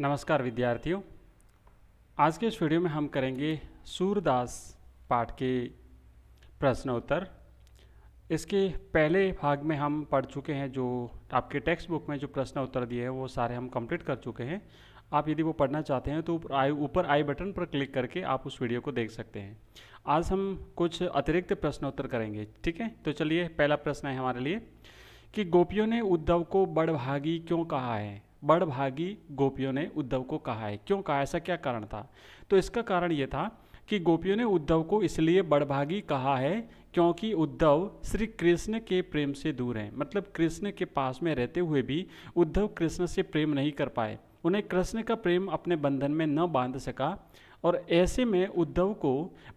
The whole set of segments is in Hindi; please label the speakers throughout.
Speaker 1: नमस्कार विद्यार्थियों आज के इस वीडियो में हम करेंगे सूरदास पाठ के प्रश्न उत्तर इसके पहले भाग में हम पढ़ चुके हैं जो आपके टेक्स्ट बुक में जो प्रश्न उत्तर दिए हैं वो सारे हम कंप्लीट कर चुके हैं आप यदि वो पढ़ना चाहते हैं तो आई ऊपर आई बटन पर क्लिक करके आप उस वीडियो को देख सकते हैं आज हम कुछ अतिरिक्त प्रश्नोत्तर करेंगे ठीक है तो चलिए पहला प्रश्न है हमारे लिए कि गोपियों ने उद्धव को बड़भागी क्यों कहा है बड़भागी गोपियों ने उद्धव को कहा है क्यों कहा ऐसा क्या कारण था तो इसका कारण ये था कि गोपियों ने उद्धव को इसलिए बड़भागी कहा है क्योंकि उद्धव श्री कृष्ण के प्रेम से दूर हैं मतलब कृष्ण के पास में रहते हुए भी उद्धव कृष्ण से प्रेम नहीं कर पाए उन्हें कृष्ण का प्रेम अपने बंधन में न बांध सका और ऐसे में उद्धव को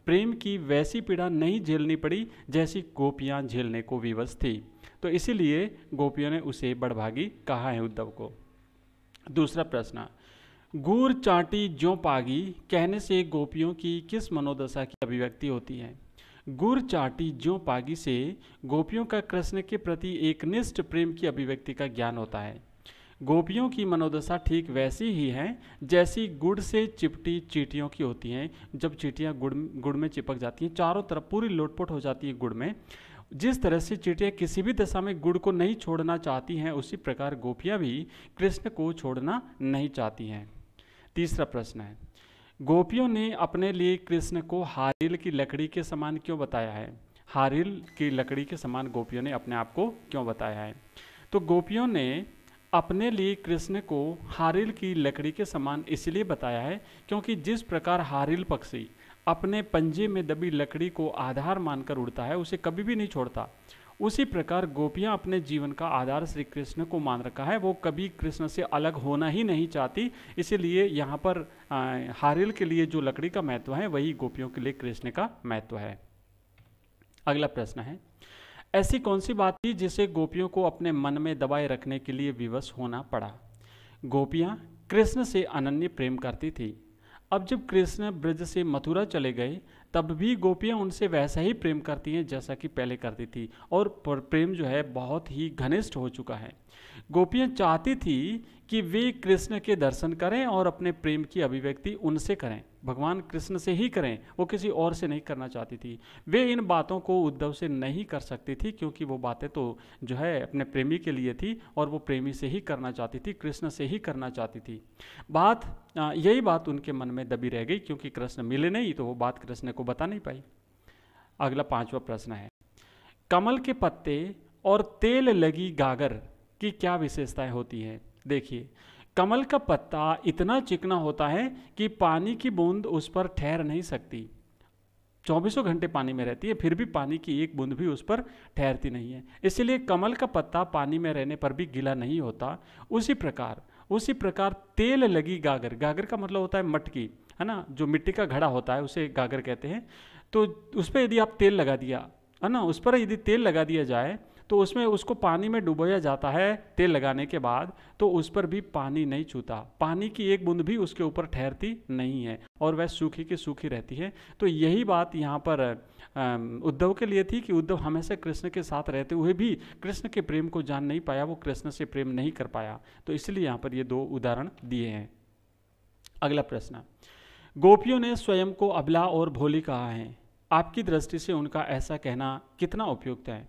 Speaker 1: प्रेम की वैसी पीड़ा नहीं झेलनी पड़ी जैसी गोपियाँ झेलने को विवश थी तो इसीलिए गोपियों ने उसे बड़भागी कहा है उद्धव को दूसरा प्रश्न गुर चाटी जो पागी कहने से गोपियों की किस मनोदशा की अभिव्यक्ति होती है गुर चाटी जो पागी से गोपियों का कृष्ण के प्रति एक निष्ठ प्रेम की अभिव्यक्ति का ज्ञान होता है गोपियों की मनोदशा ठीक वैसी ही है जैसी गुड़ से चिपटी चीटियों की होती हैं जब चीटियाँ गुड़ गुड़ में चिपक जाती हैं चारों तरफ पूरी लोटपोट हो जाती है गुड़ में जिस तरह से चिटियाँ किसी भी दशा में गुड़ को नहीं छोड़ना चाहती हैं उसी प्रकार गोपियाँ भी कृष्ण को छोड़ना नहीं चाहती हैं तीसरा प्रश्न है गोपियों ने अपने लिए कृष्ण को हारिल की लकड़ी के समान क्यों बताया है हारिल की लकड़ी के समान गोपियों ने अपने आप को क्यों बताया है तो गोपियों ने अपने लिए कृष्ण को हारिल की लकड़ी के समान इसलिए बताया है क्योंकि जिस प्रकार हारिल पक्षी अपने पंजे में दबी लकड़ी को आधार मानकर उड़ता है उसे कभी भी नहीं छोड़ता उसी प्रकार गोपियाँ अपने जीवन का आधार श्री कृष्ण को मान रखा है वो कभी कृष्ण से अलग होना ही नहीं चाहती इसीलिए यहाँ पर हारिल के लिए जो लकड़ी का महत्व है वही गोपियों के लिए कृष्ण का महत्व है अगला प्रश्न है ऐसी कौन सी बात थी जिसे गोपियों को अपने मन में दबाए रखने के लिए विवश होना पड़ा गोपियाँ कृष्ण से अनन्य प्रेम करती थी अब जब कृष्ण ब्रज से मथुरा चले गए तब भी गोपियाँ उनसे वैसा ही प्रेम करती हैं जैसा कि पहले करती थी और प्रेम जो है बहुत ही घनिष्ठ हो चुका है गोपियाँ चाहती थी कि वे कृष्ण के दर्शन करें और अपने प्रेम की अभिव्यक्ति उनसे करें भगवान कृष्ण से ही करें वो किसी और से नहीं करना चाहती थी वे इन बातों को उद्धव से नहीं कर सकती थी क्योंकि वो बातें तो जो है अपने प्रेमी के लिए थी और वो प्रेमी से ही करना चाहती थी कृष्ण से ही करना चाहती थी बात यही बात उनके मन में दबी रह गई क्योंकि कृष्ण मिले नहीं तो वो बात कृष्ण को बता नहीं पाई अगला पांचवा प्रश्न है कमल के पत्ते और तेल लगी गागर की क्या विशेषताएं होती हैं देखिए कमल का पत्ता इतना चिकना होता है कि पानी की बूंद उस पर ठहर नहीं सकती चौबीसों घंटे पानी में रहती है फिर भी पानी की एक बूंद भी उस पर ठहरती नहीं है इसलिए कमल का पत्ता पानी में रहने पर भी गीला नहीं होता उसी प्रकार उसी प्रकार तेल लगी गागर गागर का मतलब होता है मटकी है ना जो मिट्टी का घड़ा होता है उसे गागर कहते हैं तो उस पर यदि आप तेल लगा दिया है ना उस पर यदि तेल लगा दिया जाए तो उसमें उसको पानी में डुबोया जाता है तेल लगाने के बाद तो उस पर भी पानी नहीं छूता पानी की एक बूंद भी उसके ऊपर ठहरती नहीं है और वह सूखी की सूखी रहती है तो यही बात यहाँ पर उद्धव के लिए थी कि उद्धव हमेशा कृष्ण के साथ रहते हुए भी कृष्ण के प्रेम को जान नहीं पाया वो कृष्ण से प्रेम नहीं कर पाया तो इसलिए यहाँ पर ये दो उदाहरण दिए हैं अगला प्रश्न गोपियों ने स्वयं को अबला और भोली कहा है आपकी दृष्टि से उनका ऐसा कहना कितना उपयुक्त है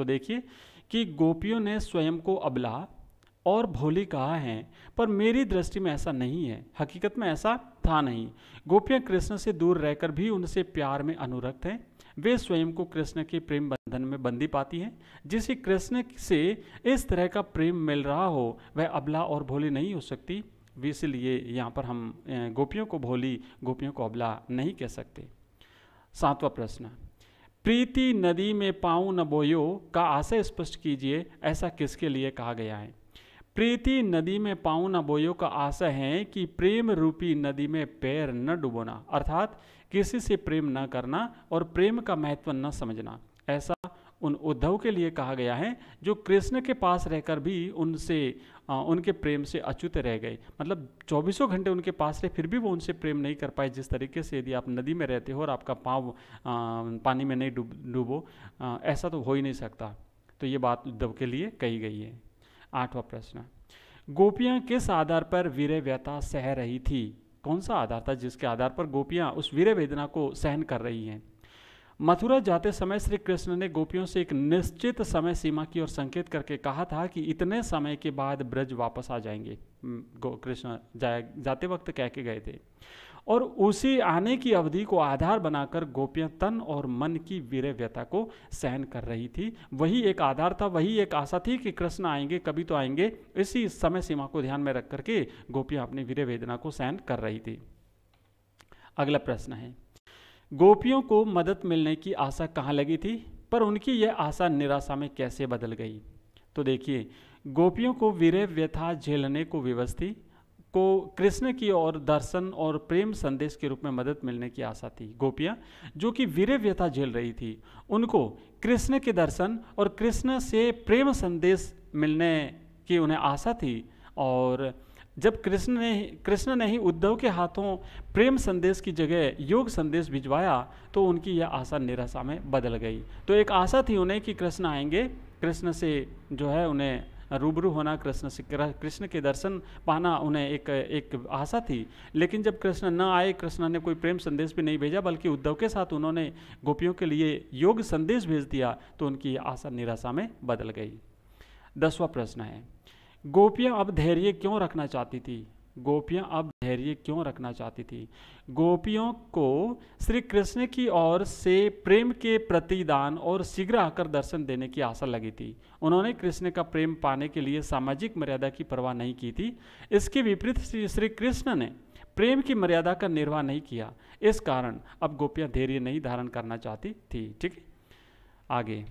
Speaker 1: तो देखिए कि गोपियों ने स्वयं को अबला और भोली कहा है पर मेरी दृष्टि में ऐसा नहीं है हकीकत में ऐसा था नहीं गोपियाँ कृष्ण से दूर रहकर भी उनसे प्यार में अनुरक्त हैं वे स्वयं को कृष्ण के प्रेम बंधन में बंदी पाती हैं जिसे कृष्ण से इस तरह का प्रेम मिल रहा हो वह अबला और भोली नहीं हो सकती इसलिए यहाँ पर हम गोपियों को भोली गोपियों को अबला नहीं कह सकते सातवां प्रश्न प्रीति नदी में पाँव न बोयो का आशय स्पष्ट कीजिए ऐसा किसके लिए कहा गया है प्रीति नदी में पाँव न बोयो का आशय है कि प्रेम रूपी नदी में पैर न डुबोना अर्थात किसी से प्रेम न करना और प्रेम का महत्व न समझना ऐसा उन उद्धव के लिए कहा गया है जो कृष्ण के पास रहकर भी उनसे उनके प्रेम से अच्युत रह गए मतलब चौबीसों घंटे उनके पास रहे फिर भी वो उनसे प्रेम नहीं कर पाए जिस तरीके से यदि आप नदी में रहते हो और आपका पाँव पानी में नहीं डूब डूबो ऐसा तो हो ही नहीं सकता तो ये बात उद्धव के लिए कही गई है आठवां प्रश्न गोपियाँ किस आधार पर वीर व्यथा सह रही थी कौन सा आधार था जिसके आधार पर गोपियाँ उस वीर वेदना को सहन कर रही हैं मथुरा जाते समय श्री कृष्ण ने गोपियों से एक निश्चित समय सीमा की ओर संकेत करके कहा था कि इतने समय के बाद ब्रज वापस आ जाएंगे कृष्ण जाए जाते वक्त कह के गए थे और उसी आने की अवधि को आधार बनाकर गोपियां तन और मन की वीरव्यता को सहन कर रही थी वही एक आधार था वही एक आशा थी कि कृष्ण आएंगे कभी तो आएंगे इसी समय सीमा को ध्यान में रख करके गोपियां अपनी वीर वेदना को सहन कर रही थी अगला प्रश्न है गोपियों को मदद मिलने की आशा कहाँ लगी थी पर उनकी यह आशा निराशा में कैसे बदल गई तो देखिए गोपियों को वीरय व्यथा झेलने को व्यवस्थी को कृष्ण की ओर दर्शन और प्रेम संदेश के रूप में मदद मिलने की आशा थी गोपियाँ जो कि वीर व्यथा झेल रही थी उनको कृष्ण के दर्शन और कृष्ण से प्रेम संदेश मिलने की उन्हें आशा थी और जब कृष्ण ने कृष्ण ने ही उद्धव के हाथों प्रेम संदेश की जगह योग संदेश भिजवाया तो उनकी यह आशा निराशा में बदल गई तो एक आशा थी उन्हें कि कृष्ण आएंगे कृष्ण से जो है उन्हें रूबरू होना कृष्ण से कृष्ण के दर्शन पाना उन्हें एक एक आशा थी लेकिन जब कृष्ण न आए कृष्ण ने कोई प्रेम संदेश भी नहीं भेजा बल्कि उद्धव के साथ उन्होंने गोपियों के लिए योग संदेश भेज दिया तो उनकी आशा निराशा में बदल गई दसवा प्रश्न है गोपियाँ अब धैर्य क्यों रखना चाहती थी गोपियाँ अब धैर्य क्यों रखना चाहती थी गोपियों को श्री कृष्ण की ओर से प्रेम के प्रतिदान और शीघ्र आकर दर्शन देने की आशा लगी थी उन्होंने कृष्ण का प्रेम पाने के लिए सामाजिक मर्यादा की परवाह नहीं की थी इसके विपरीत श्री श्री कृष्ण ने प्रेम की मर्यादा का निर्वाह नहीं किया इस कारण अब गोपियाँ धैर्य नहीं धारण करना चाहती थी ठीक आगे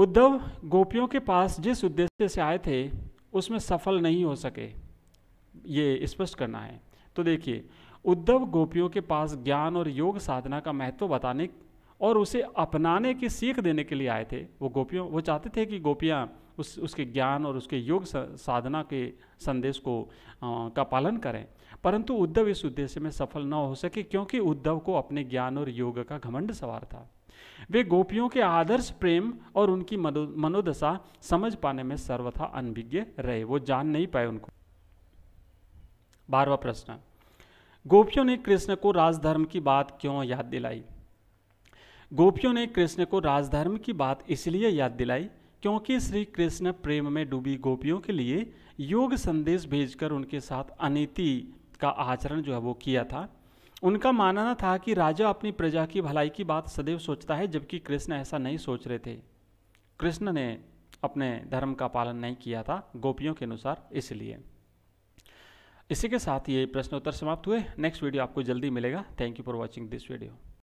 Speaker 1: उद्धव गोपियों के पास जिस उद्देश्य से आए थे उसमें सफल नहीं हो सके ये स्पष्ट करना है तो देखिए उद्धव गोपियों के पास ज्ञान और योग साधना का महत्व बताने और उसे अपनाने की सीख देने के लिए आए थे वो गोपियों वो चाहते थे कि गोपियाँ उस उसके ज्ञान और उसके योग साधना के संदेश को आ, का पालन करें परंतु उद्धव इस उद्देश्य में सफल न हो सके क्योंकि उद्धव को अपने ज्ञान और योग का घमंड सवार था वे गोपियों के आदर्श प्रेम और उनकी मनोदशा समझ पाने में सर्वथा अनभिज्ञ रहे वो जान नहीं पाए उनको बारवा प्रश्न गोपियों ने कृष्ण को राजधर्म की बात क्यों याद दिलाई गोपियों ने कृष्ण को राजधर्म की बात इसलिए याद दिलाई क्योंकि श्री कृष्ण प्रेम में डूबी गोपियों के लिए योग संदेश भेजकर उनके साथ अनिति का आचरण जो है वो किया था उनका मानना था कि राजा अपनी प्रजा की भलाई की बात सदैव सोचता है जबकि कृष्ण ऐसा नहीं सोच रहे थे कृष्ण ने अपने धर्म का पालन नहीं किया था गोपियों के अनुसार इसलिए इसी के साथ ये प्रश्नोत्तर समाप्त हुए नेक्स्ट वीडियो आपको जल्दी मिलेगा thank you for watching this video